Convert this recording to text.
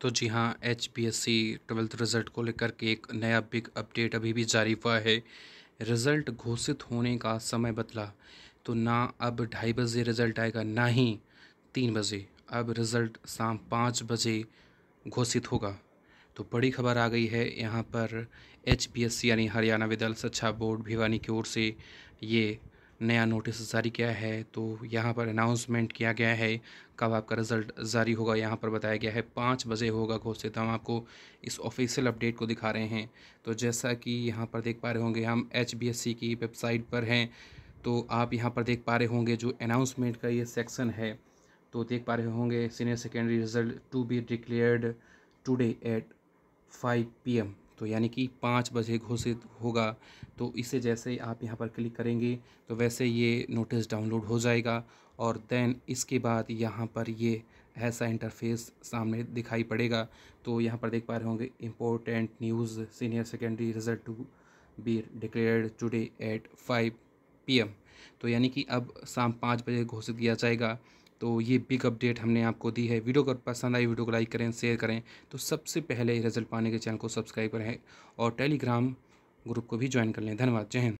तो जी हाँ H P S C twelfth result को लेकर के एक नया बिग अपडेट अभी भी जारी हुआ है रिज़ल्ट घोषित होने का समय बदला तो ना अब ढाई बजे रिज़ल्ट आएगा ना ही तीन बजे अब रिज़ल्ट शाम पाँच बजे घोषित होगा तो बड़ी खबर आ गई है यहाँ पर एच पी एस सी यानी हरियाणा विद्यालय शिक्षा बोर्ड भिवानी की ओर से ये नया नोटिस जारी किया है तो यहाँ पर अनाउंसमेंट किया गया है कब आपका रिज़ल्ट जारी होगा यहाँ पर बताया गया है पाँच बजे होगा घोषित हम आपको इस ऑफिशियल अपडेट को दिखा रहे हैं तो जैसा कि यहाँ पर देख पा रहे होंगे हम एच की वेबसाइट पर हैं तो आप यहाँ पर देख पा रहे होंगे जो अनाउंसमेंट का ये सेक्शन है तो देख पा रहे होंगे senior secondary result to be declared today at 5 p.m. तो यानी कि पाँच बजे घोषित होगा तो इसे जैसे आप यहाँ पर क्लिक करेंगे तो वैसे ये नोटिस डाउनलोड हो जाएगा और देन इसके बाद यहाँ पर ये ऐसा इंटरफेस सामने दिखाई पड़ेगा तो यहाँ पर देख पा रहे होंगे important news senior secondary result to be declared today at five PM तो यानी कि अब शाम पाँच बजे घोषित किया जाएगा तो ये बिग अपडेट हमने आपको दी है वीडियो को पसंद आई वीडियो को लाइक करें शेयर करें तो सबसे पहले रिजल्ट पाने के चैनल को सब्सक्राइब करें और टेलीग्राम ग्रुप को भी ज्वाइन कर लें धन्यवाद जय हिंद